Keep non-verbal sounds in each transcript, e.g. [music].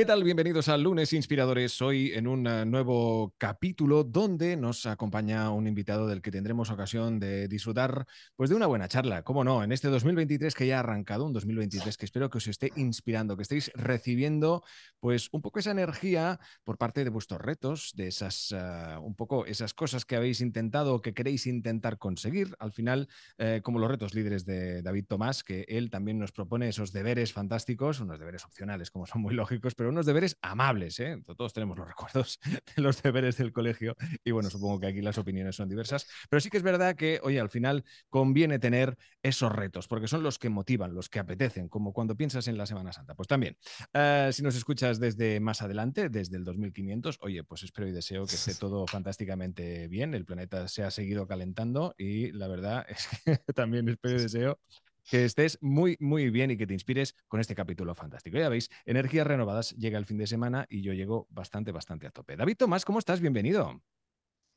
¿Qué tal? Bienvenidos a Lunes Inspiradores. Hoy en un eh, nuevo capítulo donde nos acompaña un invitado del que tendremos ocasión de disfrutar pues de una buena charla, cómo no, en este 2023 que ya ha arrancado, un 2023 que espero que os esté inspirando, que estéis recibiendo pues un poco esa energía por parte de vuestros retos, de esas eh, un poco esas cosas que habéis intentado o que queréis intentar conseguir, al final eh, como los retos líderes de David Tomás, que él también nos propone esos deberes fantásticos, unos deberes opcionales como son muy lógicos, pero unos deberes amables. ¿eh? Todos tenemos los [laughs] recuerdos de los deberes del colegio y bueno, supongo que aquí las opiniones son diversas, pero sí que es verdad que, oye, al final conviene tener esos retos, porque son los que motivan, los que apetecen, como cuando piensas en la Semana Santa. Pues también, eh, si nos escuchas desde más adelante, desde el 2500, oye, pues espero y deseo que esté [laughs] todo fantásticamente bien, el planeta se ha seguido calentando y la verdad [laughs] es que también espero y deseo que estés muy, muy bien y que te inspires con este capítulo fantástico. Ya veis, Energías Renovadas llega el fin de semana y yo llego bastante, bastante a tope. David Tomás, ¿cómo estás? Bienvenido.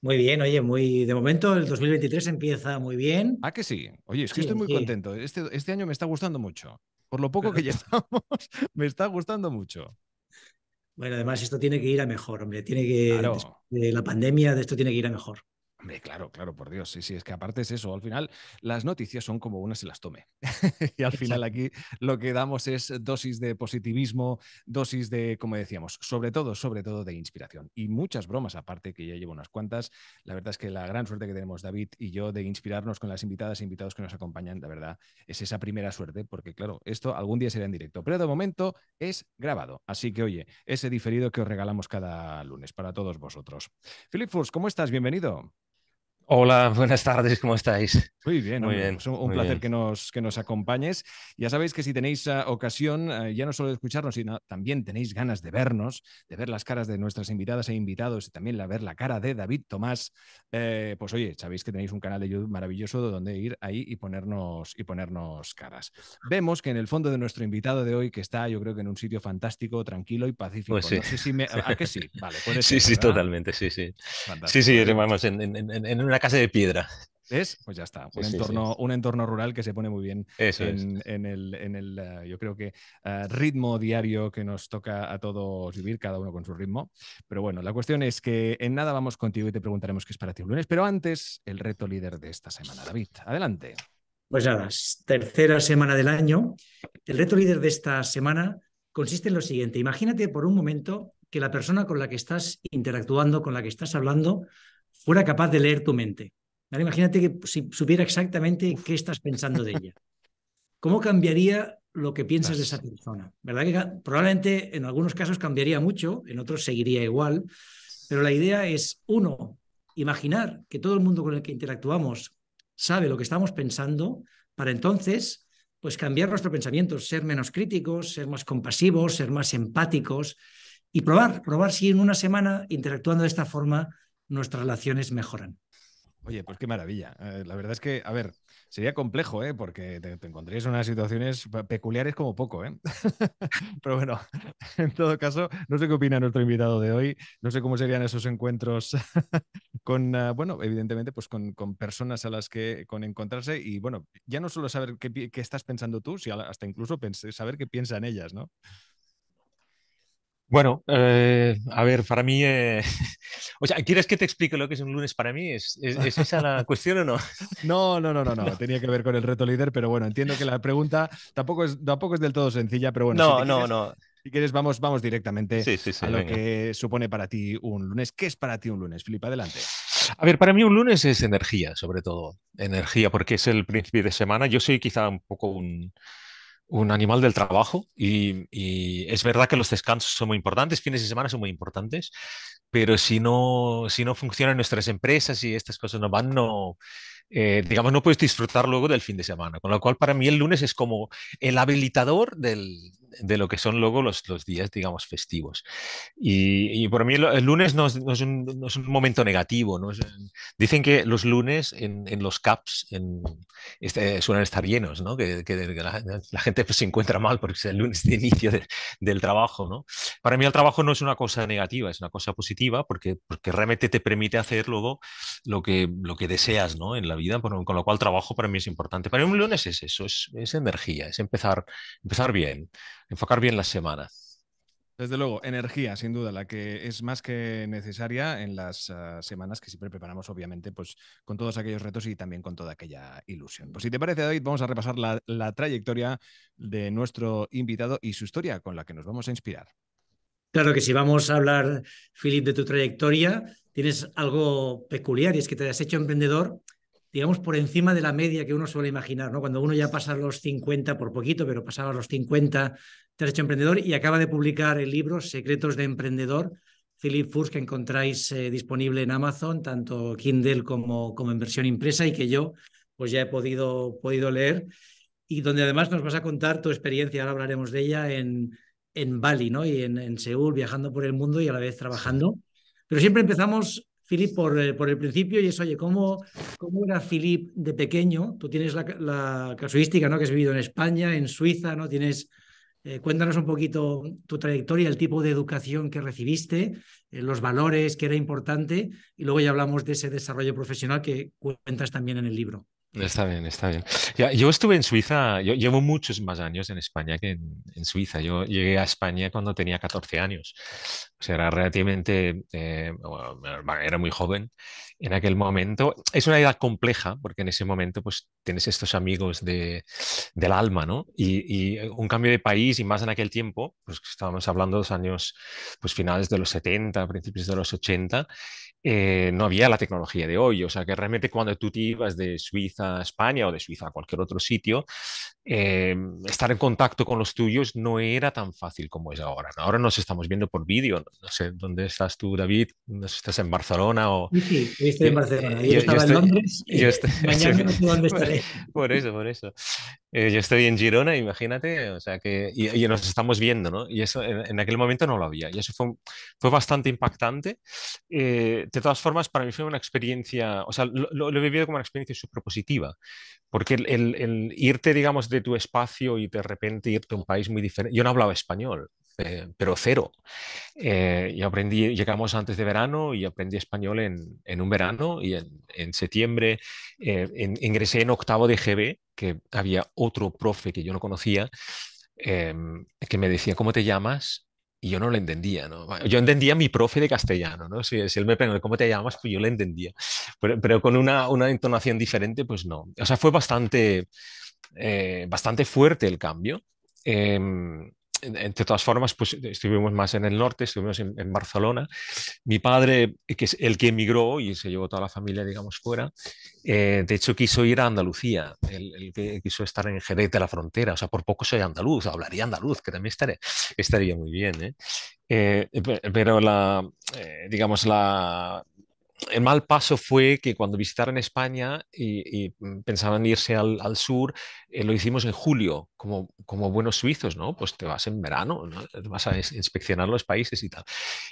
Muy bien, oye, muy de momento el 2023 empieza muy bien. Ah, que sí. Oye, es que estoy muy contento. Este, este año me está gustando mucho. Por lo poco que [laughs] ya estamos, [laughs] me está gustando mucho. Bueno, además esto tiene que ir a mejor, hombre. Tiene que de la pandemia de esto tiene que ir a mejor. Hombre, claro, claro, por Dios. Sí, sí, es que aparte es eso. Al final, las noticias son como una se las tome. [laughs] y al final aquí lo que damos es dosis de positivismo, dosis de, como decíamos, sobre todo, sobre todo de inspiración. Y muchas bromas, aparte que ya llevo unas cuantas. La verdad es que la gran suerte que tenemos David y yo de inspirarnos con las invitadas e invitados que nos acompañan, la verdad, es esa primera suerte, porque claro, esto algún día será en directo, pero de momento es grabado. Así que, oye, ese diferido que os regalamos cada lunes para todos vosotros. Philip Furs, ¿cómo estás? Bienvenido. Hola, [laughs] buenas tardes, ¿cómo estáis? Muy bien, muy pues un, placer Que, nos, que nos acompañes. Ya sabéis que si tenéis ah, ocasión, eh, ya no solo de escucharnos, sino también tenéis ganas de vernos, de ver las caras de nuestras invitadas e invitados y también la, ver la cara de David Tomás, eh, pues oye, sabéis que tenéis un canal de YouTube maravilloso donde ir ahí y ponernos, y ponernos caras. Vemos que en el fondo de nuestro invitado de hoy, que está yo creo que en un sitio fantástico, tranquilo y pacífico. Pues sí. No sé si ¿A que sí? [laughs] Vale, sí, sí, totalmente, sí, sí. Sí, sí, vamos, en, en una una casa de piedra. ¿Ves? Pues ya está. Un, entorno, un entorno rural que se pone muy bien en, el, eh, yo creo que, eh, ritmo diario que nos toca a todos vivir, cada uno con su ritmo. Pero bueno, la cuestión es que en nada vamos contigo y te preguntaremos qué es para ti un lunes. Pero antes, el reto líder de esta semana. David, adelante. Pues nada, tercera semana del año. El reto líder de esta semana consiste en lo siguiente. Imagínate por un momento que la persona con la que estás interactuando, con la que estás hablando, fuera capaz de leer tu mente. Imagínate que si supiera exactamente qué estás pensando de ella. ¿Cómo cambiaría lo que piensas de esa persona? ¿Verdad que probablemente en algunos casos cambiaría mucho, en otros seguiría igual, pero la idea es, uno, imaginar que todo el mundo con el que interactuamos sabe lo que estamos pensando, para entonces, pues cambiar nuestro pensamiento, ser menos críticos, ser más compasivos, ser más empáticos y probar, probar si en una semana interactuando de esta forma nuestras relaciones mejoran. Oye, pues qué maravilla. Eh, la verdad es que, a ver, sería complejo, ¿eh? porque te, encontrarías en unas situaciones peculiares como poco. ¿eh? [laughs] Pero bueno, [laughs] en todo caso, no sé qué opina nuestro invitado de hoy, no sé cómo serían esos encuentros [laughs] con, eh, bueno, evidentemente, pues con, personas a las que con encontrarse y, bueno, ya no solo saber qué, qué estás pensando tú, sino hasta incluso saber qué piensan ellas, ¿no? Bueno, eh, a ver, para mí, eh, [laughs] o sea, ¿quieres que te explique lo que es un lunes para mí? ¿Es, esa la [laughs] cuestión o no? no? No, no, no, no, [laughs] tenía que ver con el reto líder, pero bueno, entiendo que la pregunta tampoco es, tampoco es del todo sencilla, pero bueno. No, si no, quieres, no. Si quieres, vamos, vamos directamente a lo que supone para ti un lunes. ¿Qué es para ti un lunes, Filipe? Adelante. A ver, para mí un lunes es energía, sobre todo. Energía, porque es el principio de semana. Yo soy quizá un poco un un animal del trabajo y, es verdad que los descansos son muy importantes, fines de semana son muy importantes, pero si no, si no funcionan nuestras empresas y estas cosas no van, no, eh, digamos, no puedes disfrutar luego del fin de semana. Con lo cual, para mí el lunes es como el habilitador del, de lo que son luego los, días, digamos, festivos. Y, y por mí el, lunes no es, un, momento negativo. ¿no? dicen que los lunes en, los CAPs este, suelen estar llenos, ¿no? que, la, gente pues, se encuentra mal porque es el lunes de inicio del trabajo. Para mí el trabajo no es una cosa negativa, es una cosa positiva porque, porque realmente te permite hacer luego lo que, lo que deseas ¿no? en la vida, con lo cual el trabajo para mí es importante. Para mí un lunes es eso, es, energía, es empezar, empezar bien enfocar bien las semanas. Desde luego, energía, sin duda, la que es más que necesaria en las ah, semanas que siempre preparamos, obviamente, pues con todos aquellos retos y también con toda aquella ilusión. Pues si te parece, David, vamos a repasar la, trayectoria de nuestro invitado y su historia con la que nos vamos a inspirar. Claro que si vamos a hablar, Philip, de tu trayectoria. Tienes algo peculiar y es que te has hecho emprendedor, digamos, por encima de la media que uno suele imaginar, ¿no? Cuando uno ya pasa los 50, por poquito, pero pasaba los 50, te has hecho emprendedor y acaba de publicar el libro Secretos de Emprendedor, Philip Furs, que encontráis eh, disponible en Amazon, tanto Kindle como, como en versión impresa y que yo pues ya he podido, podido leer y donde además nos vas a contar tu experiencia, ahora hablaremos de ella, en, en Bali ¿no? y en, Seúl, viajando por el mundo y a la vez trabajando. Pero siempre empezamos, Philip, por, eh, por el principio y es, oye, ¿cómo, cómo era Philip de pequeño? Tú tienes la, la, casuística ¿no? que has vivido en España, en Suiza, ¿no? tienes eh, cuéntanos un poquito tu trayectoria, el tipo de educación que recibiste, eh, los valores que era importante y luego ya hablamos de ese desarrollo profesional que cuentas también en el libro. Está bien, está bien. yo estuve en Suiza, yo llevo muchos más años en España que en, Suiza. Yo llegué a España cuando tenía 14 años era relativamente, eh, bueno, era muy joven en aquel momento. Es una edad compleja, porque en ese momento pues tienes estos amigos de, del alma, ¿no? Y, un cambio de país y más en aquel tiempo, pues estábamos hablando de los años, pues finales de los 70, principios de los 80, eh, no había la tecnología de hoy. O sea, que realmente cuando tú te ibas de Suiza a España o de Suiza a cualquier otro sitio, eh, estar en contacto con los tuyos no era tan fácil como es ahora. Ahora nos estamos viendo por vídeo, no sé, ¿dónde estás tú, David? ¿Estás en Barcelona o...? Sí, yo estoy en Barcelona. Yo, estaba en Londres [laughs] y [laughs] mañana no sé dónde [laughs] estaré. Por eso, por eso. Eh, yo estoy en Girona, imagínate, o sea que... Y, nos estamos viendo, ¿no? Y eso en, aquel momento no lo había. Y eso fue, fue bastante impactante. Eh, de todas formas, para mí fue una experiencia, o sea, lo, he vivido como una experiencia superpositiva porque el irte, digamos, de tu espacio y de repente irte a un país muy diferente... Yo no hablaba español, eh, pero cero. Eh, yo aprendí, llegamos antes de verano y aprendí español en, un verano y en, septiembre eh, ingresé en octavo de GB, que había otro profe que yo no conocía, em, que me decía, ¿cómo te llamas? y yo no lo entendía. Yo entendía mi profe de castellano, ¿no? Si, él me preguntaba cómo te llamas, pues yo lo entendía. Pero, con una, una, entonación diferente, pues no. O sea, fue bastante, bastante fuerte el cambio. Em, entre todas formas, pues eh, estuvimos más en el norte, estuvimos en, Barcelona. Mi padre, eh, que es el que emigró y se llevó toda la familia, digamos, fuera, eh, de hecho quiso ir a Andalucía, el, que quiso estar en Jerez de la Frontera, o sea, por poco soy andaluz, hablaría andaluz, que también estaré, estaría muy bien. pero la, digamos, la, el mal paso fue que cuando visitaron España y, mm, pensaban irse al, sur, eh, lo hicimos en julio, como, buenos suizos, ¿no? Pues te vas en verano, ¿no? vas a inspeccionar los países y tal.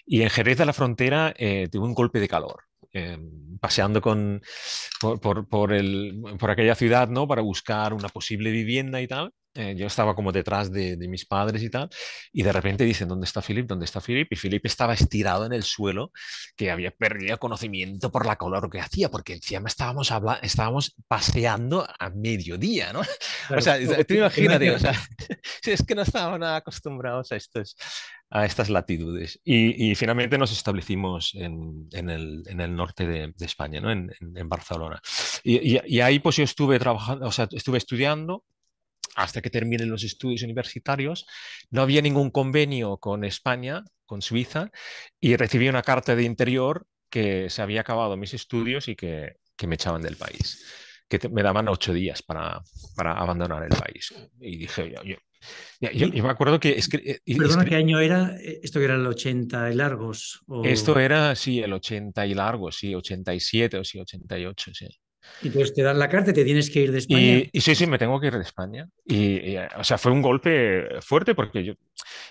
Y en Jerez de la Frontera eh, tuvo un golpe de calor. Eh, paseando con, por, por aquella ciudad, ¿no? Para buscar una posible vivienda y tal eh, yo estaba como detrás de, mis padres y tal, y de repente dicen, ¿dónde está Philip? ¿Dónde está Philip? Y Philip estaba estirado en el suelo, que había perdido conocimiento por la color que hacía, porque encima estábamos, estábamos paseando a mediodía, ¿no? [laughs] O sea, te imagínate, o sea, es que no estábamos nada acostumbrados a a estas latitudes. Y, finalmente nos establecimos en, en, el, en el, norte de, España, ¿no? en, en Barcelona. Y, y, ahí pues yo estuve trabajando, o sea, estuve estudiando hasta que terminen los estudios universitarios. No había ningún convenio con España, con Suiza, y recibí una carta de interior que se había acabado mis estudios y que, me echaban del país, que me daban ocho días para, para abandonar el país. Y dije, yo, yo me acuerdo que... Eh, Perdona, ¿qué año era? Eh, ¿Esto que era el 80 y largos? Esto era, sí, el 80 y largos, sí, 87 o sí, 88, sí. Y pues te dan la carta, y te tienes que ir de España. Y, sí, sí, me tengo que ir de España. y, o sea, fue un golpe fuerte porque yo,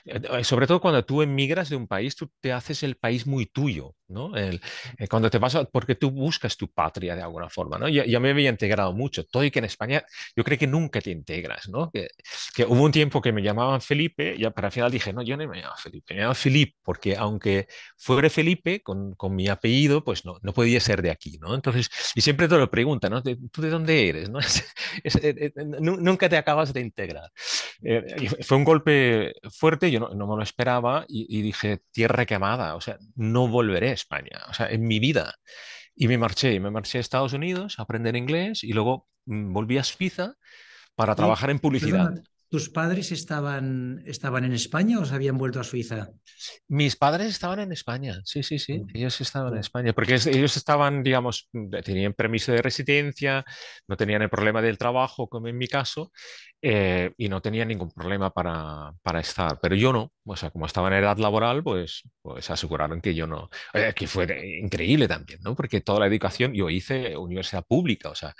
eh, eh, sobre todo cuando tú emigras de un país, tú te haces el país muy tuyo, ¿no? Eh, cuando te vas, porque tú buscas tu patria de alguna forma, ¿no? Yo, me había integrado mucho, todo y que en España yo creo que nunca te integras, ¿no? Que, hubo un tiempo que me llamaban Felipe, ya para final dije, no, yo no me llamo Felipe, me llamo Felipe, porque aunque fuera Felipe, con, con mi apellido, pues no, no podía ser de aquí, ¿no? Entonces, y siempre te lo preguntan, ¿no? ¿Tú de dónde eres? ¿no? [laughs] nunca te acabas de integrar. fue un golpe fuerte, yo no, me lo esperaba y, dije, tierra quemada, o sea, no volveré a España, o sea, en mi vida. Y me marché, me marché a Estados Unidos a aprender inglés y luego mm, volví a Spiza para trabajar en publicidad. ¿Tus padres estaban, estaban en España o se habían vuelto a Suiza? Mis padres estaban en España, sí, sí, sí, ellos estaban en España, porque ellos estaban, digamos, tenían permiso de residencia, no tenían el problema del trabajo, como en mi caso, eh, y no tenían ningún problema para, para, estar, pero yo no, o sea, como estaba en edad laboral, pues, pues aseguraron que yo no, sea, eh, que fue increíble también, ¿no? Porque toda la educación yo hice universidad pública, o sea,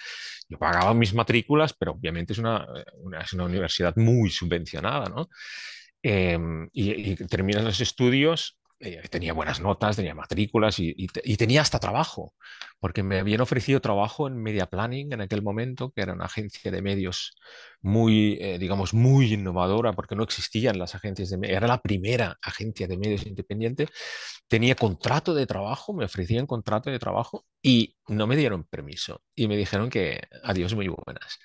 yo pagaba mis matrículas, pero obviamente es una, eh, es una universidad muy subvencionada, ¿no? Em, y, y, terminas los estudios eh, tenía buenas notas, tenía matrículas y, tenía hasta trabajo, porque me habían ofrecido trabajo en Media Planning en aquel momento, que era una agencia de medios muy, eh, digamos, muy innovadora, porque no existían las agencias de medios, era la primera agencia de medios independiente. Tenía contrato de trabajo, me ofrecían contrato de trabajo y no me dieron permiso y me dijeron que adiós muy buenas.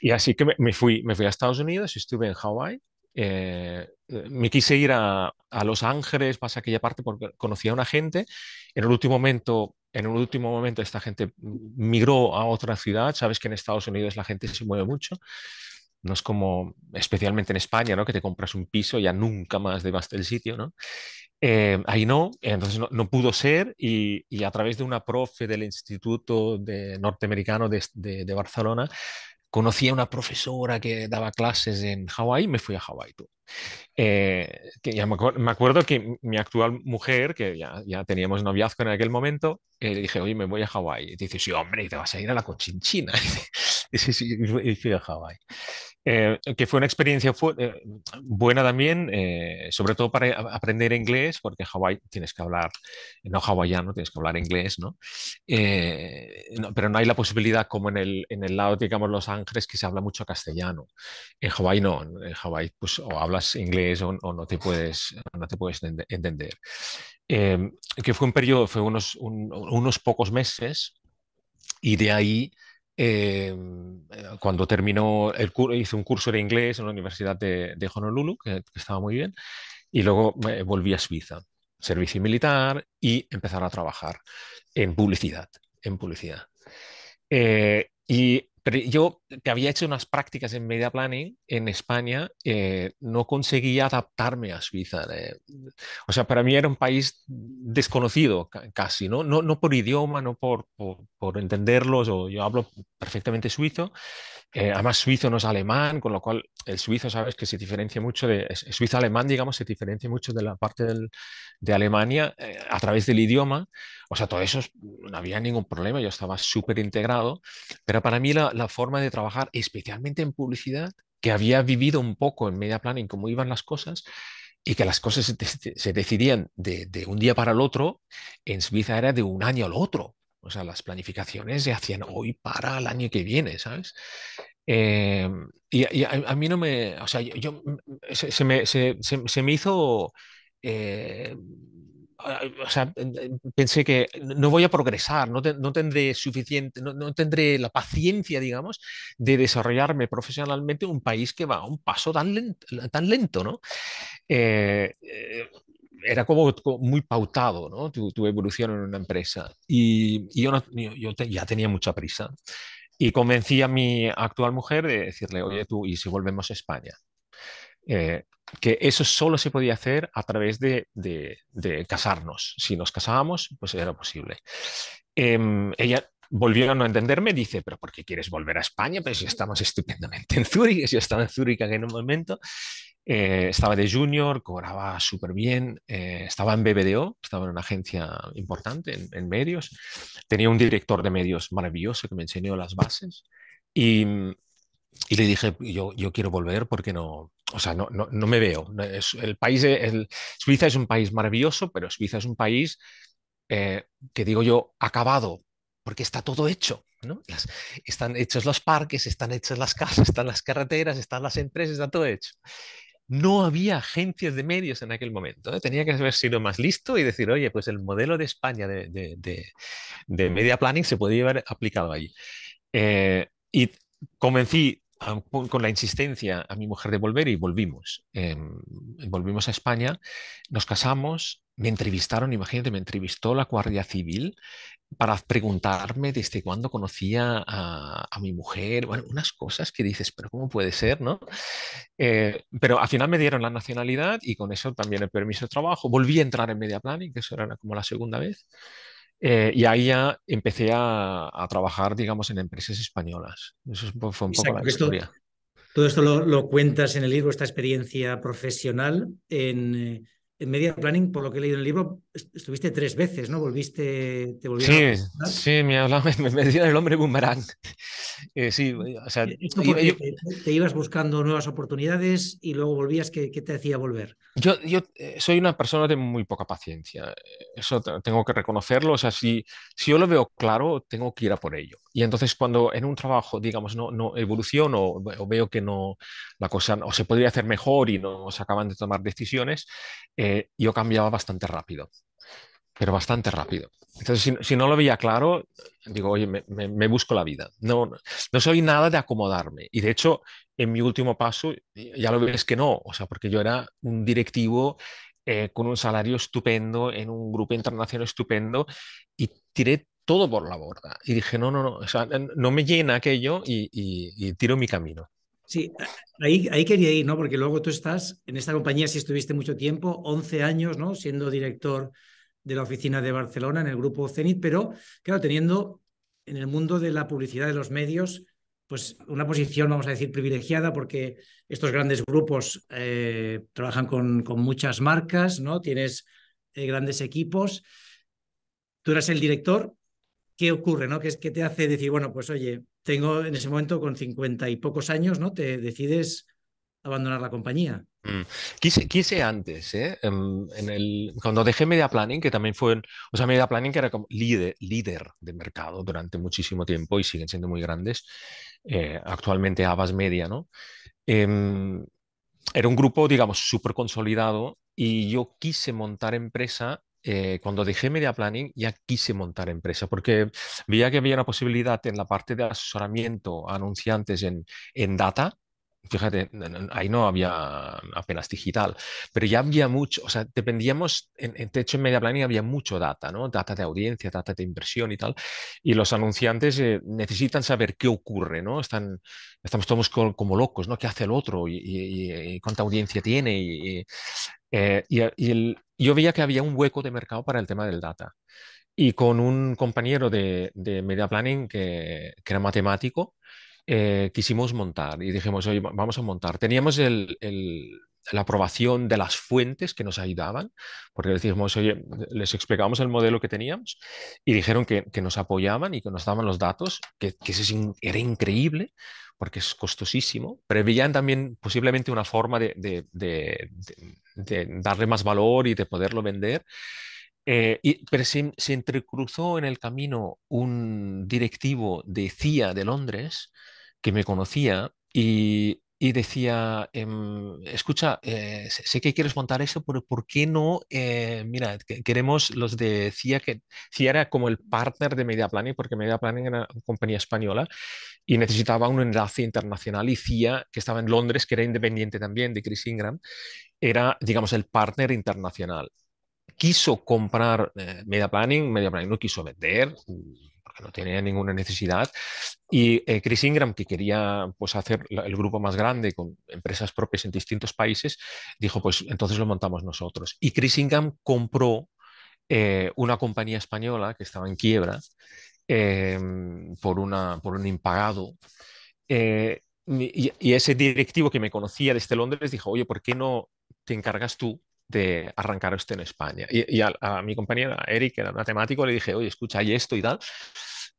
Y así que me, me fui, me fui a Estados Unidos, estuve en Hawái eh, eh, me quise ir a, Los Ángeles, pasa aquella parte, porque conocía a una gente. En el último momento, en el último momento, esta gente migró a otra ciudad. Sabes que en Estados Unidos la gente se mueve mucho. No es como, especialmente en España, ¿no? que te compras un piso y ya nunca más debaste el sitio. ¿no? Eh, ahí no, entonces no, pudo ser y, a través de una profe del Instituto Norteamericano de Barcelona conocí a una profesora que daba clases en Hawái me fui a Hawái. Eh, que me, acuerdo, que mi actual mujer, que ya, ya teníamos noviazgo en aquel momento, eh, le dije, oye, me voy a Hawái. Y dice, sí, hombre, te vas a ir a la cochinchina. Y [laughs] dice, sí, sí, fui a Hawái. Eh, que fue una experiencia buena también, sobre todo para aprender inglés, porque Hawái tienes que hablar, no hawaiano, tienes que hablar inglés, ¿no? pero no hay la posibilidad como en el, en el lado, digamos, Los Ángeles, que se habla mucho castellano. En Hawái no, en Hawái pues o habla inglés o, no te puedes, no te puedes entender. Em, que fue un periodo, fue unos, unos pocos meses y de ahí em, cuando terminó el curso, hice un curso de inglés en la Universidad de, Honolulu, que, estaba muy bien, y luego volví a Suiza, servicio militar y empezar a trabajar en publicidad, en publicidad. Eh, y pero yo que había hecho unas prácticas en media planning en España, eh, no conseguía adaptarme a Suiza. Eh, o sea, para mí era un país desconocido casi, ¿no? No, por idioma, no por, por, por entenderlos, o yo hablo perfectamente suizo, eh, además, suizo no es alemán, con lo cual el suizo, sabes, que se diferencia mucho de. Suizo-alemán, digamos, se diferencia mucho de la parte de Alemania eh, a través del idioma. O sea, todo eso no había ningún problema, yo estaba súper integrado. Pero para mí, la, forma de trabajar, especialmente en publicidad, que había vivido un poco en media planning cómo iban las cosas, y que las cosas se, decidían de, de, un día para el otro, en Suiza era de un año al otro. O sea, las planificaciones se hacían hoy para el año que viene, ¿sabes? Eh, y, a, mí no me, o sea, yo, mm, mm, se, me, hizo, eh, o sea, eh, pensé que no voy a progresar, no, tendré suficiente, no, tendré la paciencia, digamos, de desarrollarme profesionalmente en un país que va a un paso tan lento, tan lento ¿no? Eh, era como, muy pautado, ¿no? Tu, evolución en una empresa. Y, yo, yo ya tenía mucha prisa. Y convencí a mi actual mujer de decirle, oye tú, ¿y si volvemos a España? Eh, que eso solo se podía hacer a través de, casarnos. Si nos casábamos, pues era posible. Em, ella volvió a no entenderme, dice, pero ¿por qué quieres volver a España? Pues si estamos estupendamente en Zúrich, yo estaba en Zúrich en un momento. Eh, estaba de junior, cobraba súper bien, eh, estaba en BBDO, estaba en una agencia importante en, medios, tenía un director de medios maravilloso que me enseñó las bases y, mm, le dije, yo, yo quiero volver porque no, o sea, no, no, me veo. el país, e, el, Suiza es un país maravilloso, pero Suiza es un país eh, que digo yo, acabado, porque está todo hecho. están hechos los parques, están hechas las casas, están las carreteras, están las empresas, está todo hecho no había agencias de medios en aquel momento. ¿eh? Tenía que haber sido más listo y decir, oye, pues el modelo de España de, media planning se podía haber aplicado allí. Eh, y convencí con la insistencia a mi mujer de volver y volvimos. Em, volvimos a España, nos casamos me entrevistaron, imagínate, me entrevistó la Guardia Civil para preguntarme desde cuándo conocía a, mi mujer, bueno, unas cosas que dices, pero ¿cómo puede ser, no? Eh, pero al final me dieron la nacionalidad y con eso también el permiso de trabajo. Volví a entrar en Media Planning, que eso era como la segunda vez, eh, y ahí ya empecé a, trabajar, digamos, en empresas españolas. Eso fue un poco la historia. todo esto lo, lo, cuentas en el libro, esta experiencia profesional en eh, Media Planning, por lo que he leído en el libro, estuviste tres veces, ¿no? Volviste, te volviste. Sí, sí, me hablaba, [laughs] me, el hombre boomerang. [laughs] Eh, sí, o sea, eh, te, ibas buscando nuevas oportunidades y luego volvías, ¿qué, te hacía volver? Yo, yo eh, soy una persona de muy poca paciencia, eso tengo que reconocerlo, o sea, si, si yo lo veo claro, tengo que ir a por ello. Y entonces cuando en un trabajo, digamos, no, evoluciono o veo que no, la cosa o se podría hacer mejor y no se acaban de tomar decisiones, eh, yo cambiaba bastante rápido pero bastante rápido. Entonces, si, no lo veía claro, digo, oye, me, busco la vida. No, no soy nada de acomodarme. Y de hecho, en mi último paso, ya lo ves que no, o sea, porque yo era un directivo eh, con un salario estupendo, en un grupo internacional estupendo, y tiré todo por la borda. Y dije, no, no, no, no me llena aquello y, tiro mi camino. Sí, ahí, ahí, quería ir, ¿no? Porque luego tú estás en esta compañía, si estuviste mucho tiempo, 11 años, ¿no? Siendo director de la oficina de Barcelona en el grupo Cenit, pero, claro, teniendo en el mundo de la publicidad de los medios, pues una posición, vamos a decir, privilegiada, porque estos grandes grupos eh, trabajan con, muchas marcas, ¿no? Tienes eh, grandes equipos. Tú eras el director, ¿qué ocurre? ¿no? Que es que te hace decir, bueno, pues oye, tengo en ese momento con 50 y pocos años, ¿no? Te decides abandonar la compañía. Mm. Quise, quise, antes, ¿eh? Em, en, el, cuando dejé Media Planning, que también fue, o sea, Media Planning que era como líder, líder de mercado durante muchísimo tiempo y siguen siendo muy grandes, eh, actualmente Abbas Media, ¿no? Em, era un grupo, digamos, súper consolidado y yo quise montar empresa eh, cuando dejé media planning ya quise montar empresa, porque veía que había una posibilidad en la parte de asesoramiento a anunciantes en, en data, fíjate, ahí no había apenas digital, pero ya había mucho, o sea, dependíamos, en, en techo en media planning había mucho data, ¿no? Data de audiencia, data de inversión y tal, y los anunciantes eh, necesitan saber qué ocurre, ¿no? Están, estamos todos como, locos, ¿no? ¿Qué hace el otro? ¿Y, cuánta audiencia tiene? Y, y eh, el, yo veía que había un hueco de mercado para el tema del data. Y con un compañero de, Media Planning que, era matemático, eh, quisimos montar y dijimos, oye, vamos a montar. Teníamos el, la aprobación de las fuentes que nos ayudaban, porque les oye, les explicamos el modelo que teníamos y dijeron que, que nos apoyaban y que nos daban los datos, que, que eso era increíble porque es costosísimo. pero veían también posiblemente una forma de, de, darle más valor y de poderlo vender. Eh, y, pero se, se, entrecruzó en el camino un directivo de CIA de Londres que me conocía y y decía, em, escucha, eh, sé que quieres montar eso, pero ¿por qué no? Eh, mira, queremos los de CIA, que CIA era como el partner de Media Planning, porque Media Planning era una compañía española y necesitaba un enlace internacional y CIA, que estaba en Londres, que era independiente también de Chris Ingram, era, digamos, el partner internacional. Quiso comprar eh, Media Planning, Media Planning no quiso vender, no tenía ninguna necesidad. Y eh, Chris Ingram, que quería pues, hacer el grupo más grande con empresas propias en distintos países, dijo, pues entonces lo montamos nosotros. Y Chris Ingram compró eh, una compañía española que estaba en quiebra em, por, una, por un impagado. Eh, y ese directivo que me conocía desde Londres dijo, oye, ¿por qué no te encargas tú de arrancar esto en España. Y, y a, mi compañera Eric, que era matemático, le dije, oye, escucha, y esto y tal.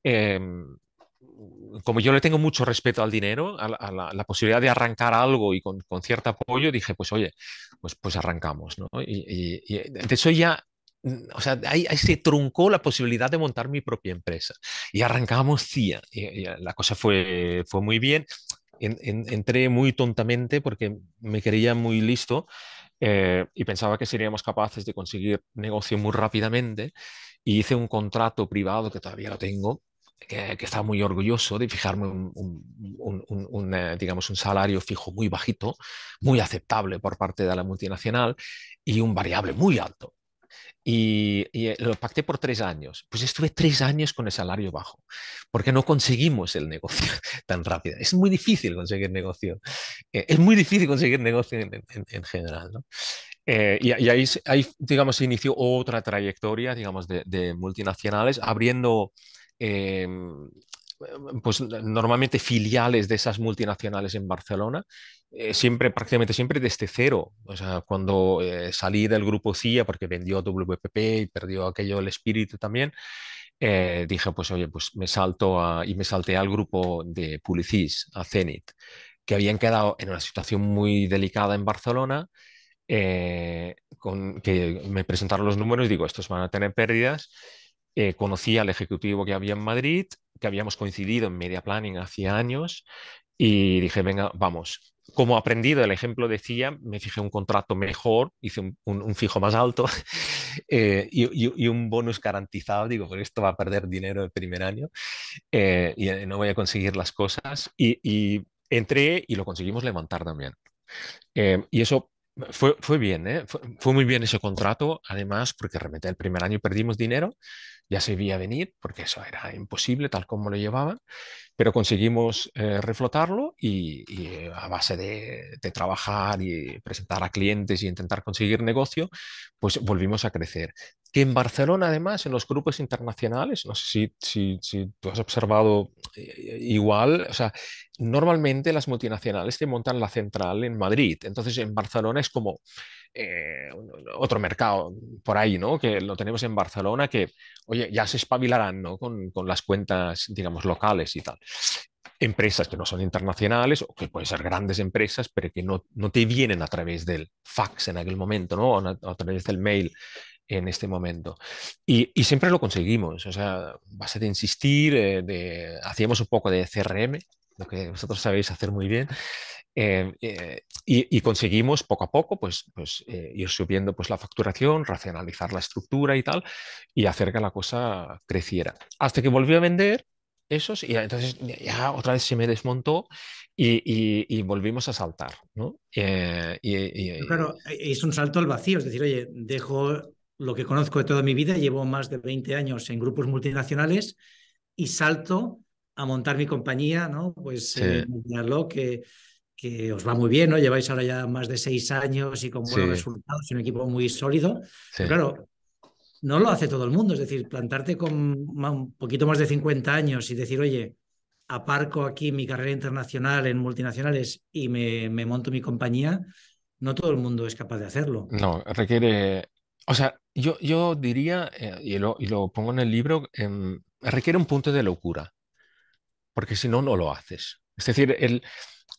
Em, como yo le tengo mucho respeto al dinero, a la, posibilidad de arrancar algo y con, cierto apoyo, dije, pues oye, pues, pues arrancamos, Y, y, de eso ya, mm, o sea, ahí, se truncó la posibilidad de montar mi propia empresa. Y arrancamos CIA. Y, la cosa fue, fue muy bien. entré muy tontamente porque me creía muy listo eh, y pensaba que seríamos capaces de conseguir negocio muy rápidamente y hice un contrato privado que todavía lo tengo que, estaba muy orgulloso de fijarme eh, digamos, un salario fijo muy bajito, muy aceptable por parte de la multinacional y un variable muy alto y, eh, lo pacté por tres años. Pues estuve tres años con el salario bajo, porque no conseguimos el negocio [laughs] tan rápido. Es muy difícil conseguir negocio. Eh, es muy difícil conseguir negocio en, general. Eh, y, ahí, digamos, se inició otra trayectoria, digamos, de, multinacionales, abriendo eh, eh, pues normalmente filiales de esas multinacionales en Barcelona, eh, siempre, prácticamente siempre desde cero. O sea, cuando eh, salí del grupo CIA, porque vendió WPP y perdió aquello el espíritu también, dije, pues oye, pues me salto y me salté al grupo de Publicis, a Zenit, que habían quedado en una situación muy delicada en Barcelona. con, que me presentaron los números y digo, estos van a tener pérdidas eh, conocí al ejecutivo que había en Madrid, que habíamos coincidido en Media Planning hace años, y dije, venga, vamos. Como aprendido el ejemplo decía, me fijé un contrato mejor, hice un, fijo más alto [laughs] eh, y, un bonus garantizado. Digo, esto va a perder dinero el primer año eh, y eh, no voy a conseguir las cosas. Y, entré y lo conseguimos levantar también. y eso fue, fue bien, fue, fue muy bien ese contrato, además, porque realmente el primer año perdimos dinero, ya se veía venir, porque eso era imposible tal como lo llevaban, pero conseguimos eh, reflotarlo y, eh, a base de, trabajar y presentar a clientes y intentar conseguir negocio, pues volvimos a crecer. Que en Barcelona, además, en los grupos internacionales, no sé si, si tú has observado eh, igual, o sea, normalmente las multinacionales te montan la central en Madrid, entonces en Barcelona es como eh, otro mercado por ahí, ¿no? Que lo tenemos en Barcelona, que, oye, ya se espabilarán, ¿no? Con, con las cuentas, digamos, locales y tal. Empresas que no son internacionales o que pueden ser grandes empresas, pero que no, no te vienen a través del fax en aquel momento, ¿no? O a, través del mail en este momento. Y, y, siempre lo conseguimos, o sea, base de insistir, eh, de, hacíamos un poco de CRM, lo que vosotros sabéis hacer muy bien, Em, eh, y, conseguimos poco a poco pues, pues, eh, ir subiendo pues, la facturación, racionalizar la estructura y tal, y hacer que la cosa creciera. Hasta que volvió a vender esos y entonces ya otra vez se me desmontó y, volvimos a saltar. ¿no? Eh, claro, e-, es un salto al vacío, es decir, oye, dejo lo que conozco de toda mi vida, llevo más de 20 años en grupos multinacionales y salto a montar mi compañía, ¿no? Pues sí. que que os va muy bien, ¿no? Lleváis ahora ya más de seis años y con buenos resultados, un equipo muy sólido. Claro, no lo hace todo el mundo, es decir, plantarte con un poquito más de 50 años y decir, oye, aparco aquí mi carrera internacional en multinacionales y me, monto mi compañía, no todo el mundo es capaz de hacerlo. No, requiere, o sea, yo, yo diría, eh, y, lo, pongo en el libro, em, requiere un punto de locura, porque si no, no lo haces. Es decir, el,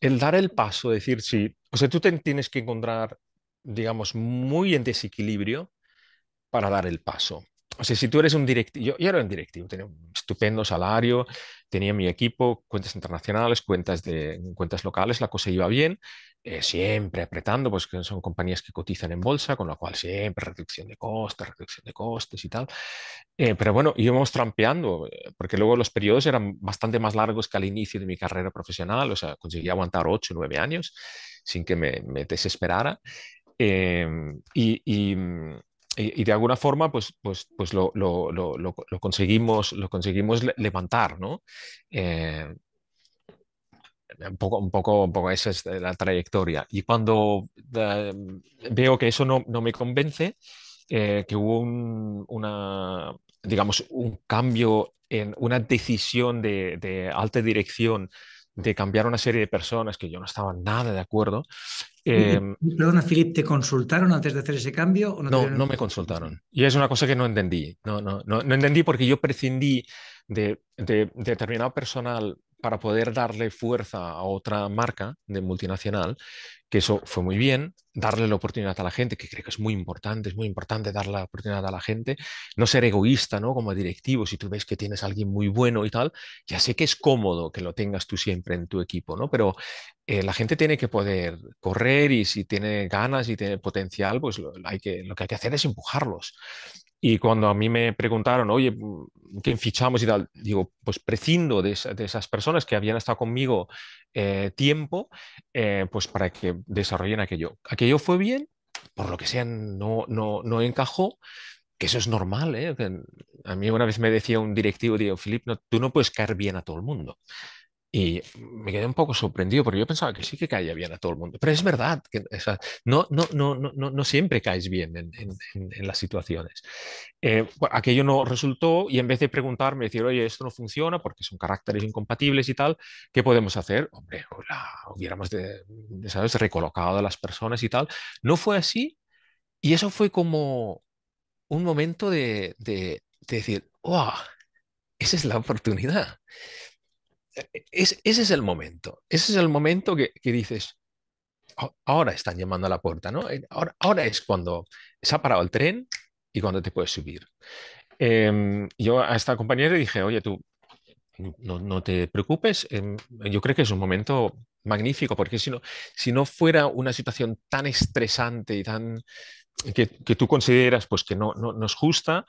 el dar el paso, decir sí, o sea, tú te tienes que encontrar, digamos, muy en desequilibrio para dar el paso. O sea, si tú eres un directivo, yo, yo, era un directivo, tenía un estupendo salario, tenía mi equipo, cuentas internacionales, cuentas, de, cuentas locales, la cosa iba bien, eh, siempre apretando, pues que son compañías que cotizan en bolsa, con lo cual siempre reducción de costes, reducción de costes y tal. Eh, pero bueno, íbamos trampeando, eh, porque luego los periodos eran bastante más largos que al inicio de mi carrera profesional, o sea, conseguí aguantar 8, 9 años sin que me, desesperara. Em, y, mm, y, y, de alguna forma, pues, pues, pues lo, lo, lo, lo conseguimos, lo conseguimos levantar, ¿no? un poco, un poco, esa es la trayectoria. Y cuando mm, veo que eso no, no me convence, eh, que hubo un, una, digamos, un cambio en una decisión de, alta dirección de cambiar una serie de personas que yo no estaba nada de acuerdo. Em, perdona, Filip, ¿te consultaron antes de hacer ese cambio? O no, no, no, me consultaron. Y es una cosa que no entendí. No, no, no, entendí porque yo prescindí de determinado personal para poder darle fuerza a otra marca de multinacional, que eso fue muy bien, darle la oportunidad a la gente, que creo que es muy importante, es muy importante dar la oportunidad a la gente, no ser egoísta, ¿no? Como directivo, si tú ves que tienes a alguien muy bueno y tal, ya sé que es cómodo que lo tengas tú siempre en tu equipo, ¿no? Pero eh, la gente tiene que poder correr y si tiene ganas y tiene potencial, pues que, lo que hay que hacer es empujarlos. Y cuando a mí me preguntaron, oye, ¿quién fichamos y Digo, pues prescindo de, esas personas que habían estado conmigo eh, tiempo, eh, pues para que desarrollen aquello. Aquello fue bien, por lo que sea, no, no, no encajó, que eso es normal. ¿eh? A mí una vez me decía un directivo, digo, Filip, no, tú no puedes caer bien a todo el mundo. Y me quedé un poco sorprendido porque yo pensaba que sí que caía bien a todo el mundo. Pero es verdad que no, no, no, no, no siempre caes bien en, las situaciones. Eh, aquello no resultó y en vez de preguntarme, decir, oye, esto no funciona porque son caracteres incompatibles y tal, ¿qué podemos hacer? Hombre, hubiéramos, de, recolocado a las personas y tal. No fue así y eso fue como un momento de, de decir, ¡wow! Esa es la oportunidad. E-, e-, ese es el momento, ese es el momento que, dices, ahora están llamando a la puerta, ¿no? Ahora, es cuando se ha parado el tren y cuando te puedes subir. Em, yo a esta compañera le dije, oye, tú, no, te preocupes, em, yo creo que es un momento magnífico, porque si no, si no fuera una situación tan estresante y tan que, tú consideras pues, que no, es justa,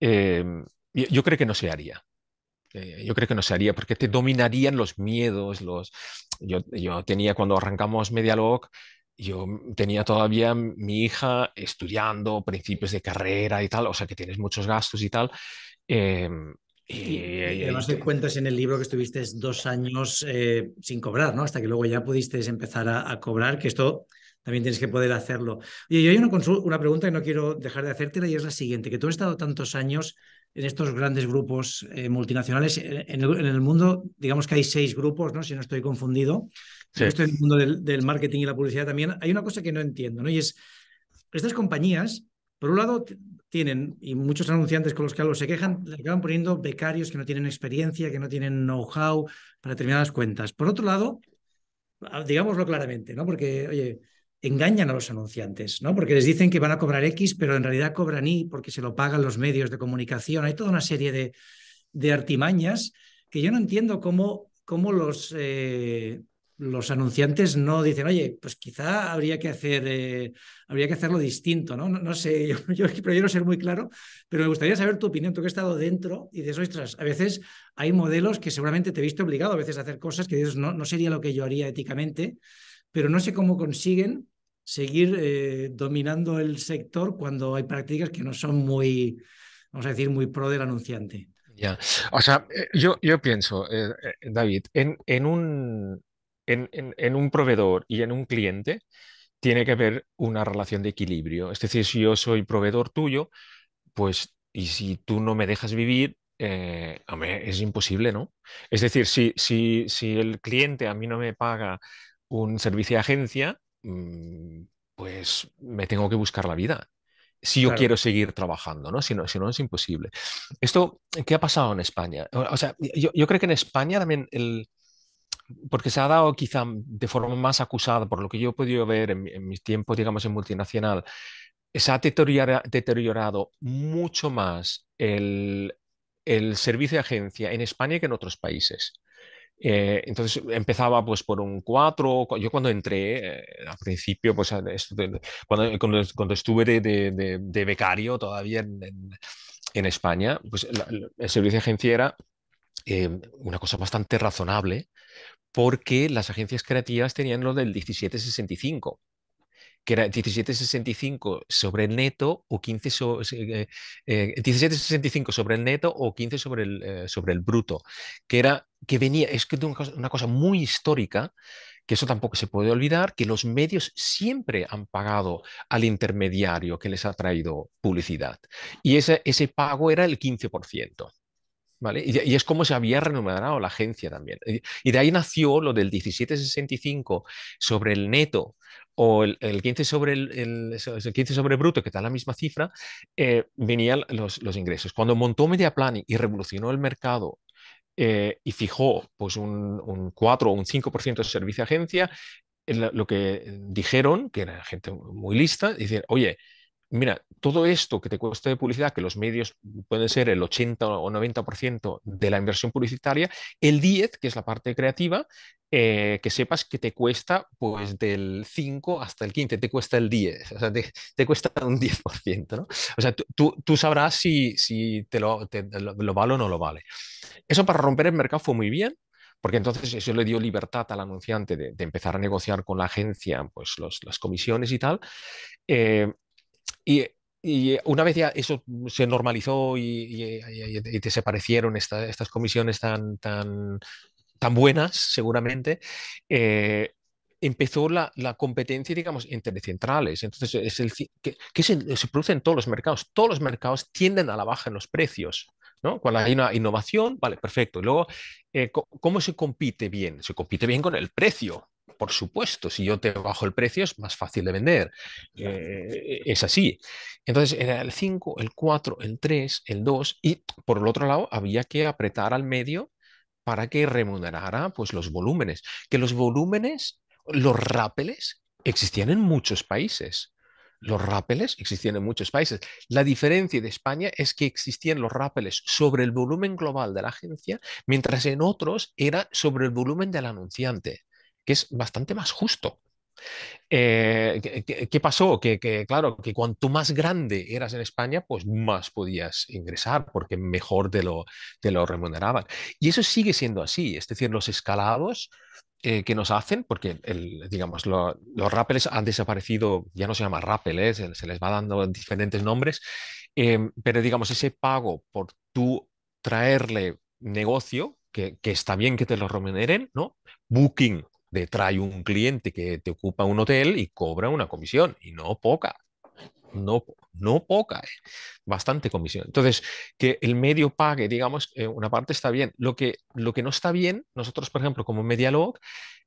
em, yo creo que no se haría. Eh, yo creo que no se haría, porque te dominarían los miedos. Los... Yo, tenía, cuando arrancamos Medialog, yo tenía todavía mi hija estudiando principios de carrera y tal, o sea que tienes muchos gastos y tal. Em, y, además de cuentas en el libro que estuviste dos años eh, sin cobrar, ¿no? Hasta que luego ya pudiste empezar a cobrar, que esto también tienes que poder hacerlo. Y yo hay una, una pregunta que no quiero dejar de hacértela y es la siguiente, que tú has estado tantos años en estos grandes grupos eh, multinacionales. En el, mundo, digamos que hay seis grupos, ¿no? si no estoy confundido. Esto en el mundo del, marketing y la publicidad también. Hay una cosa que no entiendo, ¿no? y es, estas compañías, por un lado, tienen, y muchos anunciantes con los que algo se quejan, le acaban poniendo becarios que no tienen experiencia, que no tienen know-how para determinadas cuentas. Por otro lado, digámoslo claramente, ¿no? porque, oye, engañan a los anunciantes, ¿no? Porque les dicen que van a cobrar X, pero en realidad cobran Y porque se lo pagan los medios de comunicación. Hay toda una serie de, artimañas que yo no entiendo cómo, cómo los, eh, los anunciantes no dicen, oye, pues quizá habría que, hacer, eh, habría que hacerlo distinto, ¿no? No, sé, [laughs] yo, yo, ser muy claro, pero me gustaría saber tu opinión, tú que has estado dentro y dices, ostras, a veces hay modelos que seguramente te viste obligado a veces a hacer cosas que dices, no sería lo que yo haría éticamente, pero no sé cómo consiguen seguir eh, dominando el sector cuando hay prácticas que no son muy, vamos a decir, muy pro del anunciante. Ya, o sea, eh, yo, yo pienso, eh, David, en, en, un, en, un proveedor y en un cliente tiene que haber una relación de equilibrio. Es decir, si yo soy proveedor tuyo, pues, y si tú no me dejas vivir, eh, es imposible, ¿no? Es decir, si, si, si el cliente a mí no me paga un servicio de agencia, mm, pues me tengo que buscar la vida si yo quiero seguir trabajando, ¿no? Si, ¿no? si no, es imposible. Esto, ¿qué ha pasado en España? O sea, yo, creo que en España también el, porque se ha dado quizá de forma más acusada, por lo que yo he podido ver en, mis tiempos, digamos, en multinacional, se ha deteriorado mucho más el, el, servicio de agencia en España que en otros países. Eh, entonces empezaba pues por un 4, yo cuando entré eh, al principio, pues eh, cuando, estuve de, becario todavía en, España, pues el servicio de agencia era em, una cosa bastante razonable porque las agencias creativas tenían lo del 1765 que era 17,65 sobre el neto o 15 17,65 eh, eh, sobre el neto o 15 sobre el, eh, sobre el bruto, que era que venía, es que una cosa muy histórica, que eso tampoco se puede olvidar, que los medios siempre han pagado al intermediario que les ha traído publicidad. Y ese, ese pago era el 15%. Y, es como se había renombrado la agencia también. Y, de ahí nació lo del 1765 sobre el neto o el, 15 sobre el, sobre bruto, que está la misma cifra, eh, venían los, ingresos. Cuando montó Media Planning y revolucionó el mercado eh, y fijó pues, un, 4 o un 5% de servicio a agencia, lo que dijeron, que era gente muy lista, decir, oye, mira, todo esto que te cuesta de publicidad, que los medios pueden ser el 80 o 90% de la inversión publicitaria, el 10, que es la parte creativa, eh, que sepas que te cuesta pues del 5 hasta el 15, te cuesta el 10, o sea, te, cuesta un 10%, ¿no? O sea, tú, sabrás si, te, lo, vale o no lo vale. Eso para romper el mercado fue muy bien, porque entonces eso le dio libertad al anunciante de, empezar a negociar con la agencia pues las comisiones y tal. Eh, y, eh, una vez ya eso se normalizó y, y, eh, eh, te se parecieron estas comisiones tan, tan, tan buenas, seguramente, empezó la, la, competencia, digamos, entre centrales. Entonces, es el, que, se, produce en todos los mercados. Todos los mercados tienden a la baja en los precios. ¿no? Cuando hay una innovación, vale, perfecto. Y luego, ¿cómo se compite bien? Se compite bien con el precio por supuesto, si yo te bajo el precio es más fácil de vender. Eh, es así. Entonces era el 5, el 4, el 3, el 2 y por el otro lado había que apretar al medio para que remunerara pues, los volúmenes. Que los volúmenes, los rápeles, existían en muchos países. Los rápeles existían en muchos países. La diferencia de España es que existían los rápeles sobre el volumen global de la agencia, mientras en otros era sobre el volumen del anunciante que es bastante más justo. Eh, ¿qué, pasó? Que, claro, que cuanto más grande eras en España, pues más podías ingresar porque mejor te lo, te lo remuneraban. Y eso sigue siendo así, es decir, los escalados eh, que nos hacen, porque digamos, los rappels han desaparecido, ya no se llama rappel, ¿eh? se, les va dando diferentes nombres, em, pero digamos, ese pago por tú traerle negocio, que, que está bien que te lo remuneren, ¿no? Booking trae un cliente que te ocupa un hotel y cobra una comisión, y no poca. No, no poca, eh, bastante comisión. Entonces, que el medio pague, digamos, eh, una parte está bien. Lo que, lo que no está bien, nosotros, por ejemplo, como Medialog,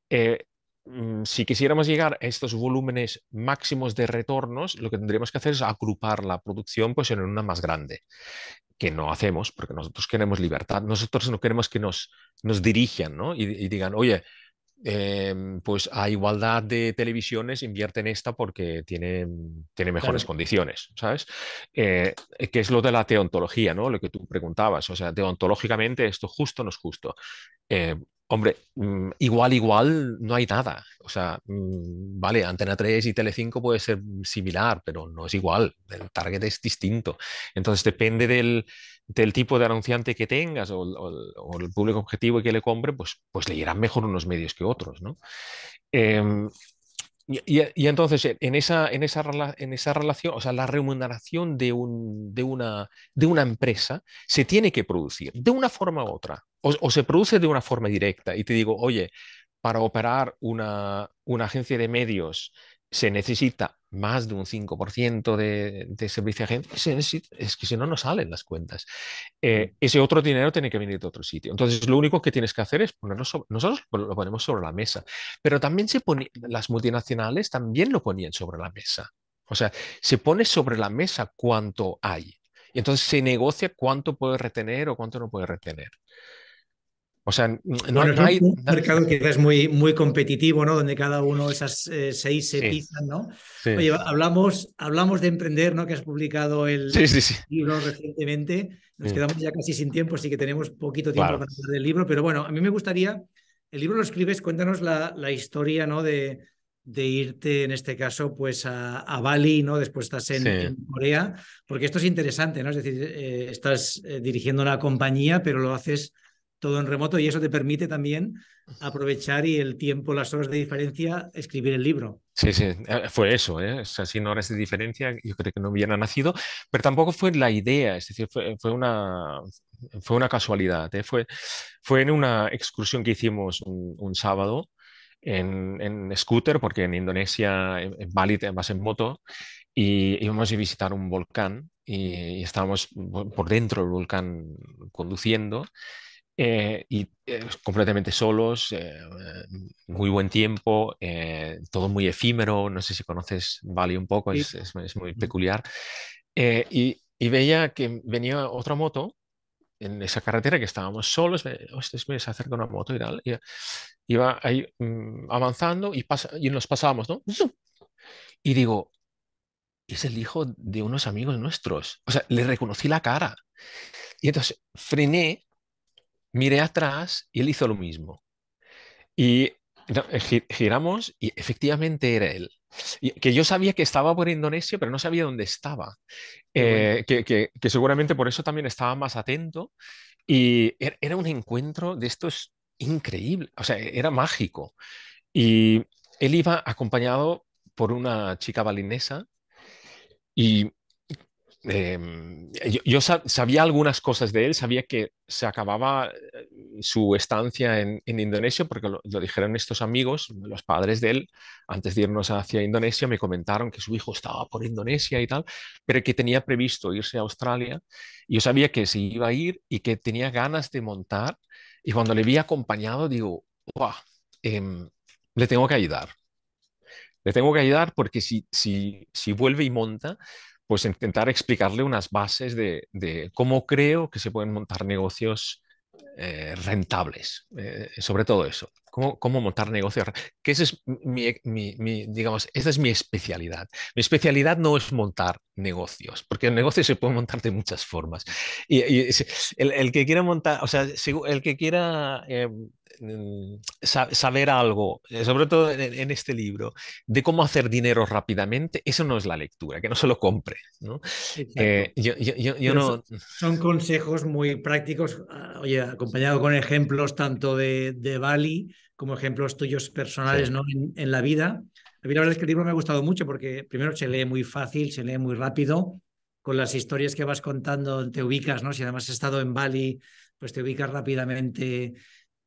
eh, mm, si quisiéramos llegar a estos volúmenes máximos de retornos, lo que tendríamos que hacer es agrupar la producción pues, en una más grande, que no hacemos porque nosotros queremos libertad, nosotros no queremos que nos, nos dirijan ¿no? y digan, oye, Em, pues a igualdad de televisiones invierte en esta porque tiene, tiene mejores condiciones, ¿sabes? Eh, que es lo de la teontología, ¿no? Lo que tú preguntabas, o sea, teontológicamente esto justo no es justo. Eh, Hombre, mm, igual, igual no hay nada. O sea, mm, vale, Antena 3 y Tele5 puede ser similar, pero no es igual. El target es distinto. Entonces depende del, tipo de anunciante que tengas o, el público objetivo que le compre, pues, pues le irán mejor unos medios que otros, ¿no? Em, eh, y, entonces, eh, en esa, en, esa, esa relación, o sea, la remuneración de, un, de, una, de una empresa se tiene que producir de una forma u otra, o, o se produce de una forma directa. Y te digo, oye, para operar una, una agencia de medios se necesita más de un 5% de, de servicio a gente, es que si no, no salen las cuentas. Eh, mm. ese otro dinero tiene que venir de otro sitio. Entonces, lo único que tienes que hacer es ponerlo sobre, nosotros lo ponemos sobre la mesa, pero también se pone, las multinacionales también lo ponían sobre la mesa. O sea, se pone sobre la mesa cuánto hay. Y entonces se negocia cuánto puede retener o cuánto no puede retener. O sea, no, hay... Es un mercado que muy, muy competitivo, ¿no? Donde cada uno de esas eh, seis se pisan, ¿no? Oye, hablamos, hablamos de emprender, ¿no? Que has publicado el libro recientemente. Nos quedamos ya casi sin tiempo, así que tenemos poquito tiempo para hablar del libro. Pero bueno, a mí me gustaría... El libro lo escribes, cuéntanos la, la historia, ¿no? De, de irte, en este caso, pues a, Bali, ¿no? Después estás en, Corea, porque esto es interesante, ¿no? Es decir, eh, estás eh, dirigiendo una compañía, pero lo haces todo en remoto y eso te permite también aprovechar y el tiempo, las horas de diferencia, escribir el libro. Sí, sí, eh, fue eso, ¿eh? no horas de diferencia yo creo que no hubiera nacido, pero tampoco fue la idea, es decir, fue, fue una, fue una casualidad, ¿eh? fue, fue en una excursión que hicimos un, sábado en, scooter, porque en Indonesia, en, Bali Bali vas en moto, y íbamos a visitar un volcán y estábamos por dentro del volcán conduciendo eh, y eh, completamente solos, eh, muy buen tiempo, todo muy efímero, no sé si conoces Bali un poco, es, muy peculiar. Y, veía que venía otra moto en esa carretera que estábamos solos, me, se acerca una moto y tal, iba ahí mm, avanzando y, pasa, y nos pasábamos, ¿no? Y digo, es el hijo de unos amigos nuestros, o sea, le reconocí la cara. Y entonces frené miré atrás y él hizo lo mismo. Y eh, giramos y efectivamente era él. que yo sabía que estaba por Indonesia, pero no sabía dónde estaba. Eh, que, seguramente por eso también estaba más atento. Y er, era un encuentro de estos increíble, o sea, era mágico. Y él iba acompañado por una chica balinesa y Em, yo, sabía algunas cosas de él, sabía que se acababa eh, su estancia en, Indonesia, porque lo, dijeron estos amigos, los padres de él, antes de irnos hacia Indonesia, me comentaron que su hijo estaba por Indonesia y tal, pero que tenía previsto irse a Australia. Y yo sabía que se iba a ir y que tenía ganas de montar. Y cuando le vi acompañado, digo, em, le tengo que ayudar. Le tengo que ayudar porque si, si, si vuelve y monta, pues intentar explicarle unas bases de, cómo creo que se pueden montar negocios eh, rentables, eh, sobre todo eso. Cómo, cómo, montar negocios, que Esa es mi, e, digamos, es mi especialidad. Mi especialidad no es montar negocios, porque el negocio se puede montar de muchas formas. Y, el, que quiera montar, o sea, el que quiera em, Mm, saber algo, eh, sobre todo en, este libro, de cómo hacer dinero rápidamente, eso no es la lectura, que no se lo compre. ¿no? Eh, yo, Son consejos muy prácticos, ah, oye, acompañado con ejemplos tanto de, Bali como ejemplos tuyos personales ¿no? en, la vida. A mí la verdad es que el libro me ha gustado mucho porque primero se lee muy fácil, se lee muy rápido, con las historias que vas contando te ubicas, ¿no? Si además has estado en Bali, pues te ubicas rápidamente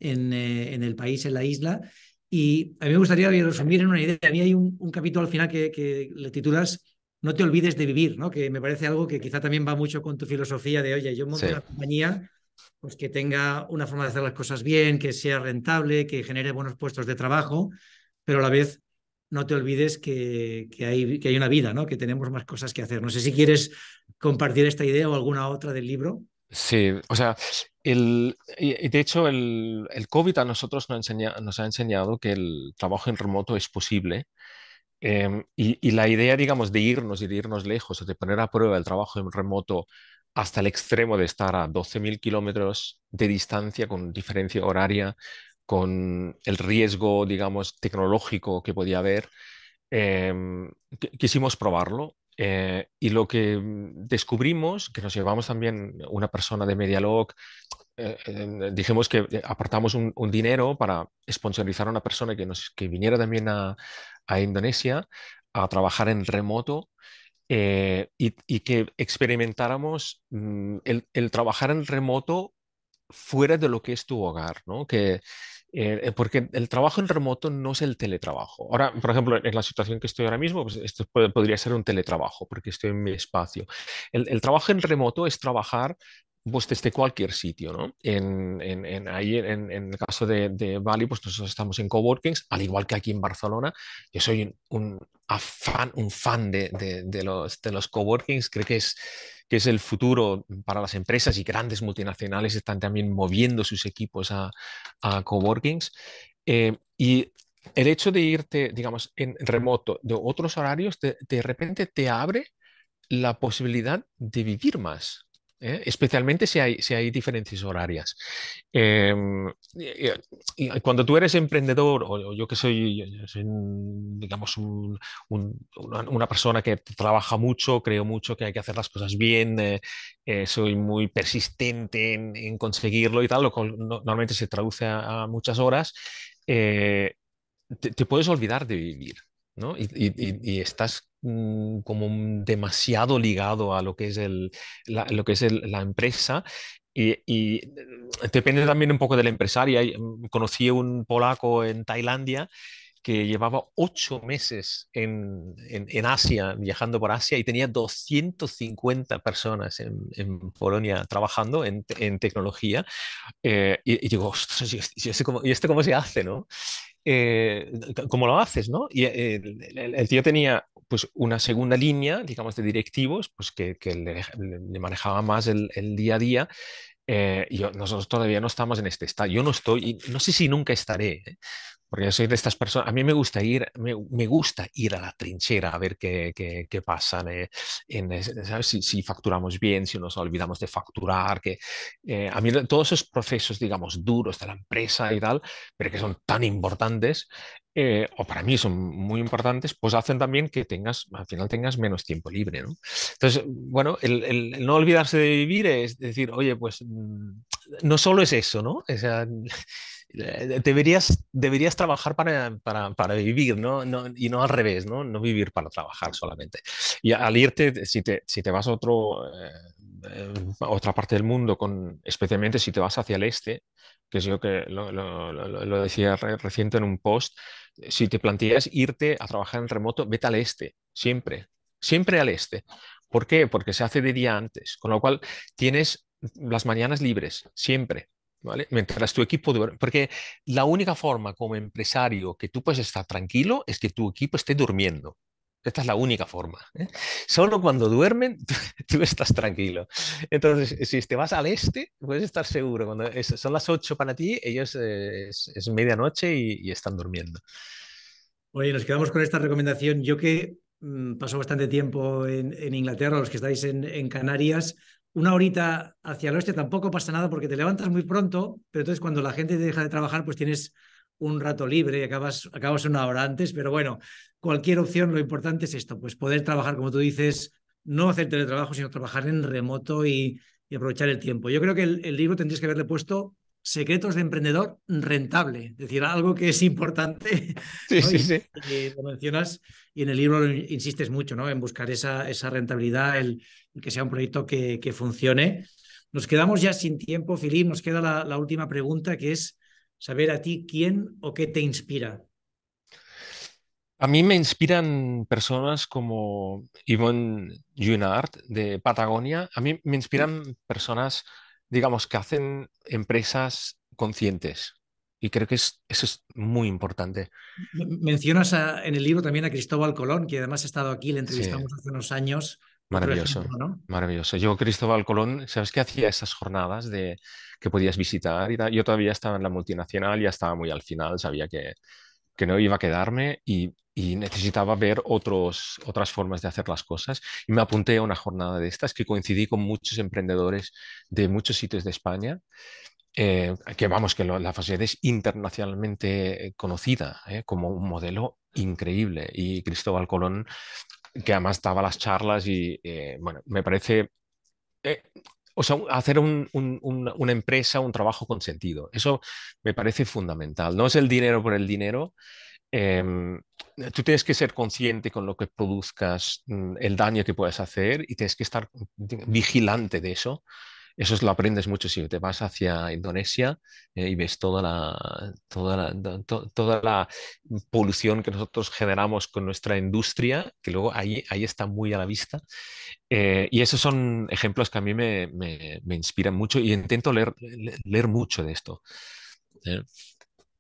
eh, en, el país, en la isla. Y a mí me gustaría resumir en una idea. A mí hay un, capítulo al final que, le titulas No te olvides de vivir, ¿no? que me parece algo que quizá también va mucho con tu filosofía de, oye, yo monto una compañía pues que tenga una forma de hacer las cosas bien, que sea rentable, que genere buenos puestos de trabajo, pero a la vez no te olvides que, hay, que hay una vida, ¿no? que tenemos más cosas que hacer. No sé si quieres compartir esta idea o alguna otra del libro. Sí, o sea, el, y de hecho el, el COVID a nosotros nos, nos, ha enseñado que el trabajo en remoto es posible. Em, y, y, la idea, digamos, de irnos y de irnos lejos, de poner a prueba el trabajo en remoto hasta el extremo de estar a 12.000 kilómetros de distancia con diferencia horaria, con el riesgo, digamos, tecnológico que podía haber, em, quisimos probarlo eh, y lo que mm, descubrimos, que nos llevamos también una persona de Medialog, eh, dijimos que eh, apartamos un, dinero para sponsorizar a una persona que, nos, que viniera también a, a Indonesia a trabajar en remoto y, y, que experimentáramos mm, el, el, trabajar en remoto fuera de lo que es tu hogar, ¿no? que, eh, eh, porque el trabajo en remoto no es el teletrabajo. Ahora, por ejemplo, en la situación que estoy ahora mismo, pues, esto podría ser un teletrabajo, porque estoy en mi espacio. el, trabajo en remoto es trabajar pues desde cualquier sitio, ¿no? En, en, en ahí, en, en, el caso de, de, Bali, pues nosotros estamos en coworkings, al igual que aquí en Barcelona. Yo soy un, fan, un fan de, de, los, de los coworkings, creo que es, que es el futuro para las empresas y grandes multinacionales están también moviendo sus equipos a, a coworkings. Eh, y el hecho de irte, digamos, en remoto de otros horarios, de repente te abre la posibilidad de vivir más, ¿eh? especialmente si hay, diferencias horarias. Em, cuando tú eres emprendedor, o, yo que soy, una, persona que trabaja mucho, creo mucho que hay que hacer las cosas bien, eh, eh, soy muy persistente en, conseguirlo y tal, lo normalmente se traduce a, muchas horas, te puedes olvidar de vivir. Y, estás mm, como demasiado ligado a lo que es, la, lo que es la empresa y, mm, depende también un poco de la empresaria mm, Conocí a un polaco en Tailandia que llevaba ocho meses en, Asia, viajando por Asia, y tenía 250 personas en, Polonia trabajando en, tecnología. Eh, y, digo, ¿y esto este cómo, este cómo se hace? ¿no? Eh, como cómo lo haces, ¿no? Y eh, el, tío tenía pues una segunda línea, digamos, de directivos, pues que, le, manejaba más el, día a día. Eh, y nosotros todavía no estamos en este estado. Yo no estoy, no sé si nunca estaré, porque yo soy de estas personas, a mí me gusta ir, me, gusta ir a la trinchera a ver qué, qué, qué pasa, ¿eh? en, ¿sabes? Si, si, facturamos bien, si nos olvidamos de facturar, que eh, a mí todos esos procesos, digamos, duros de la empresa y tal, pero que son tan importantes, eh, o para mí son muy importantes, pues hacen también que tengas, al final tengas menos tiempo libre, Entonces, bueno, el, el no olvidarse de vivir es decir, oye, pues mm, no solo es eso, ¿no? O sea, eh, deberías, deberías trabajar para, para, para vivir, ¿no? Y no al revés, ¿no? No vivir para trabajar solamente. Y al irte, si te, si te vas a otro, eh, eh, otra parte del mundo, con, especialmente si te vas hacia el este, que es lo que lo, decía recién reciente en un post, si te planteas irte a trabajar en remoto, vete al este, siempre, siempre al este. ¿Por qué? Porque se hace de día antes, con lo cual tienes las mañanas libres, siempre. Mientras tu equipo, porque la única forma como empresario que tú puedes estar tranquilo es que tu equipo esté durmiendo. Esta es la única forma. ¿eh? Solo cuando duermen [laughs] tú estás tranquilo. Entonces, si te vas al este, puedes estar seguro. Cuando son las 8 para ti, ellos eh, es, medianoche y, están durmiendo. Oye, nos quedamos con esta recomendación. Yo que mm, paso bastante tiempo en, Inglaterra, los que estáis en Canarias, una horita hacia el oeste tampoco pasa nada porque te levantas muy pronto, pero entonces cuando la gente te deja de trabajar, pues tienes un rato libre y acabas, acabas una hora antes, pero bueno, cualquier opción, lo importante es esto, pues poder trabajar, como tú dices, no hacer teletrabajo, sino trabajar en remoto y, aprovechar el tiempo. Yo creo que el libro tendrías que haberle puesto secretos de emprendedor rentable, es decir, algo que es importante. [laughs] Sí, sí, sí. lo mencionas y en el libro insistes mucho ¿no? en buscar esa, esa rentabilidad, el, que sea un proyecto que, que, funcione. Nos quedamos ya sin tiempo, Filip, nos queda la, la, última pregunta que es saber a ti quién o qué te inspira. A mí me inspiran personas como Yvonne Junard de Patagonia. A mí me inspiran personas digamos, que hacen empresas conscientes. Y creo que eso es muy importante. Mencionas en el libro también a Cristóbal Colón, que además ha estado aquí, le entrevistamos hace unos años. Maravilloso, maravilloso. Yo, Cristóbal Colón, ¿sabes qué hacía esas jornadas de que podías visitar? Y Yo todavía estaba en la multinacional, ya estaba muy al final, sabía que, no iba a quedarme y, necesitaba ver otros, otras formas de hacer las cosas. Y me apunté a una jornada de estas que coincidí con muchos emprendedores de muchos sitios de España. Eh, que vamos, que la facilidad es internacionalmente eh, conocida eh, como un modelo increíble. Y Cristóbal Colón, que además daba las charlas y, bueno, me parece o sea, hacer una empresa, un trabajo con sentido. Eso me parece fundamental. No es el dinero por el dinero. Em, tú tienes que ser consciente con lo que produzcas, mm, el daño que puedes hacer y tienes que estar mm, vigilante de eso eso es, lo aprendes mucho si te vas hacia Indonesia eh, y ves toda la, toda, la, toda la polución que nosotros generamos con nuestra industria, que luego ahí, ahí está muy a la vista. Eh, y esos son ejemplos que a mí me, me, inspiran mucho y intento leer, leer mucho de esto. Eh.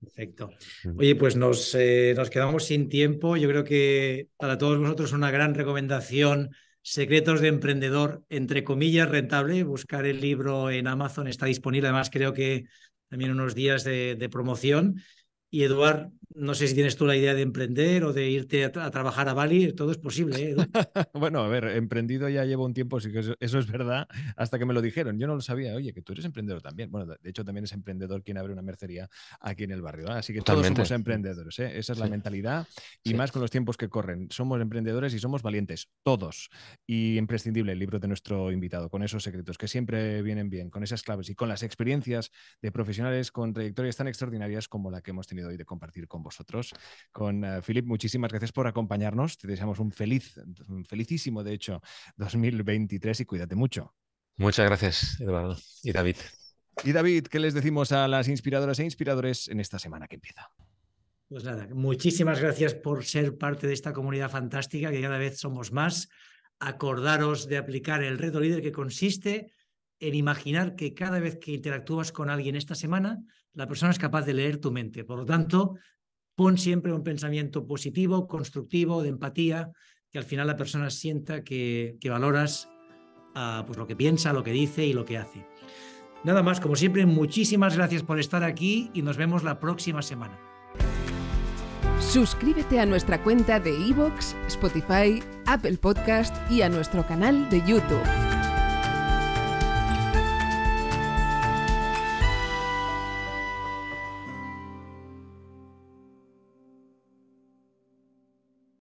Perfecto. Oye, pues nos, nos, quedamos sin tiempo. Yo creo que para todos vosotros una gran recomendación Secretos de Emprendedor, entre comillas, rentable. Buscar el libro en Amazon, está disponible, además creo que también unos días de, promoción. Y Eduard, no sé si tienes tú la idea de emprender o de irte a, trabajar a Bali, todo es posible. ¿eh, [laughs] bueno, a ver, emprendido ya llevo un tiempo, sí que eso, es verdad, hasta que me lo dijeron. Yo no lo sabía, oye, que tú eres emprendedor también. Bueno, de hecho también es emprendedor quien abre una mercería aquí en el barrio. Así que todos somos emprendedores, ¿eh? esa es la mentalidad y más con los tiempos que corren. Somos emprendedores y somos valientes, todos. Y imprescindible el libro de nuestro invitado, con esos secretos que siempre vienen bien, con esas claves y con las experiencias de profesionales con trayectorias tan extraordinarias como la que hemos tenido y hoy de compartir con vosotros. Con eh, Philip, muchísimas gracias por acompañarnos. Te deseamos un feliz, un felicísimo, de hecho, 2023 y cuídate mucho. Muchas gracias, Eduardo y David. Y David, ¿qué les decimos a las inspiradoras e inspiradores en esta semana que empieza? Pues nada, muchísimas gracias por ser parte de esta comunidad fantástica que cada vez somos más. Acordaros de aplicar el reto líder que consiste en imaginar que cada vez que interactúas con alguien esta semana, la persona es capaz de leer tu mente. Por lo tanto, pon siempre un pensamiento positivo, constructivo, de empatía, que al final la persona sienta que, valoras ah, pues lo que piensa, lo que dice y lo que hace. Nada más, como siempre, muchísimas gracias por estar aquí y nos vemos la próxima semana. Suscríbete a nuestra cuenta de iVoox, Spotify, Apple Podcast y a nuestro canal de YouTube.